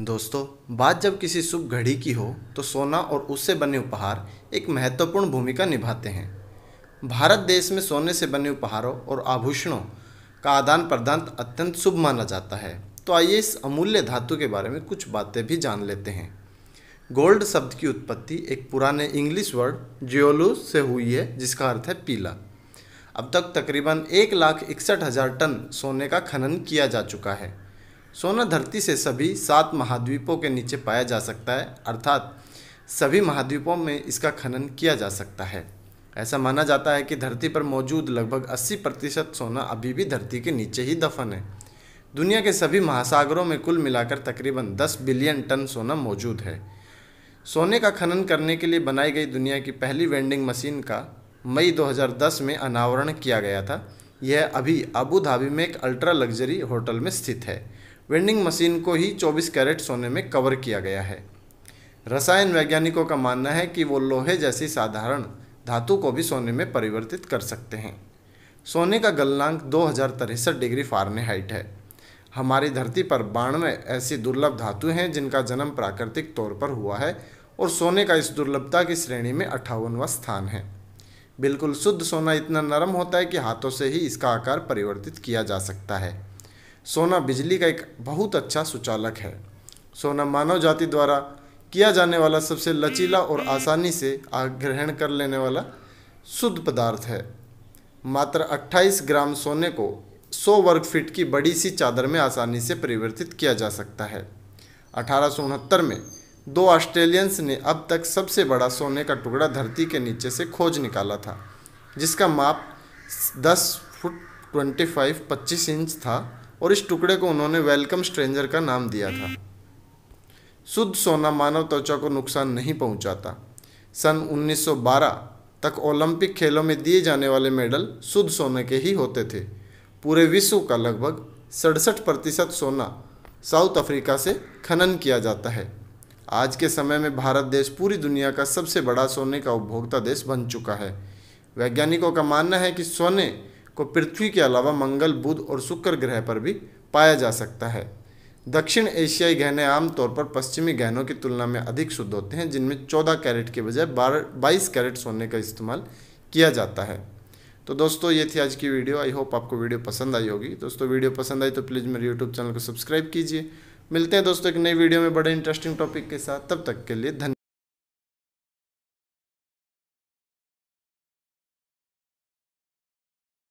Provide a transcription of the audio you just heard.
दोस्तों बात जब किसी शुभ घड़ी की हो तो सोना और उससे बने उपहार एक महत्वपूर्ण भूमिका निभाते हैं भारत देश में सोने से बने उपहारों और आभूषणों का आदान प्रदान अत्यंत शुभ माना जाता है तो आइए इस अमूल्य धातु के बारे में कुछ बातें भी जान लेते हैं गोल्ड शब्द की उत्पत्ति एक पुराने इंग्लिश वर्ड जियोलू से हुई है जिसका अर्थ है पीला अब तक तकरीबन एक लाख इकसठ हज़ार टन सोने का खनन किया जा चुका है सोना धरती से सभी सात महाद्वीपों के नीचे पाया जा सकता है अर्थात सभी महाद्वीपों में इसका खनन किया जा सकता है ऐसा माना जाता है कि धरती पर मौजूद लगभग 80 प्रतिशत सोना अभी भी धरती के नीचे ही दफन है दुनिया के सभी महासागरों में कुल मिलाकर तकरीबन 10 बिलियन टन सोना मौजूद है सोने का खनन करने के लिए बनाई गई दुनिया की पहली वेंडिंग मशीन का मई 2010 में अनावरण किया गया था यह अभी अबू धाबी में एक अल्ट्रा लग्जरी होटल में स्थित है वेंडिंग मशीन को ही 24 कैरेट सोने में कवर किया गया है रसायन वैज्ञानिकों का मानना है कि वो लोहे जैसी साधारण धातु को भी सोने में परिवर्तित कर सकते हैं सोने का गलनांक दो डिग्री फारनेहाइट है हमारी धरती पर बानवे ऐसी दुर्लभ धातु हैं जिनका जन्म प्राकृतिक तौर पर हुआ है और सोने का इस दुर्लभता की श्रेणी में अट्ठावनवा स्थान है बिल्कुल शुद्ध सोना इतना नरम होता है कि हाथों से ही इसका आकार परिवर्तित किया जा सकता है सोना बिजली का एक बहुत अच्छा सुचालक है सोना मानव जाति द्वारा किया जाने वाला सबसे लचीला और आसानी से ग्रहण कर लेने वाला शुद्ध पदार्थ है मात्र 28 ग्राम सोने को 100 वर्ग फीट की बड़ी सी चादर में आसानी से परिवर्तित किया जा सकता है अठारह में दो ऑस्ट्रेलियंस ने अब तक सबसे बड़ा सोने का टुकड़ा धरती के नीचे से खोज निकाला था जिसका माप 10 फुट 25 25 इंच था और इस टुकड़े को उन्होंने वेलकम स्ट्रेंजर का नाम दिया था शुद्ध सोना मानव त्वचा को नुकसान नहीं पहुंचाता सन 1912 तक ओलंपिक खेलों में दिए जाने वाले मेडल शुद्ध सोने के ही होते थे पूरे विश्व का लगभग सड़सठ प्रतिशत सोना साउथ अफ्रीका से खनन किया जाता है आज के समय में भारत देश पूरी दुनिया का सबसे बड़ा सोने का उपभोक्ता देश बन चुका है वैज्ञानिकों का मानना है कि सोने को पृथ्वी के अलावा मंगल बुध और शुक्र ग्रह पर भी पाया जा सकता है दक्षिण एशियाई गहने आमतौर पर पश्चिमी गहनों की तुलना में अधिक शुद्ध होते हैं जिनमें 14 कैरेट के बजाय बारह बाईस कैरेट सोने का इस्तेमाल किया जाता है तो दोस्तों ये थी आज की वीडियो आई होप आपको वीडियो पसंद आई होगी दोस्तों वीडियो पसंद आई तो प्लीज़ मेरे यूट्यूब चैनल को सब्सक्राइब कीजिए मिलते हैं दोस्तों एक नई वीडियो में बड़े इंटरेस्टिंग टॉपिक के साथ तब तक के लिए धन्यवाद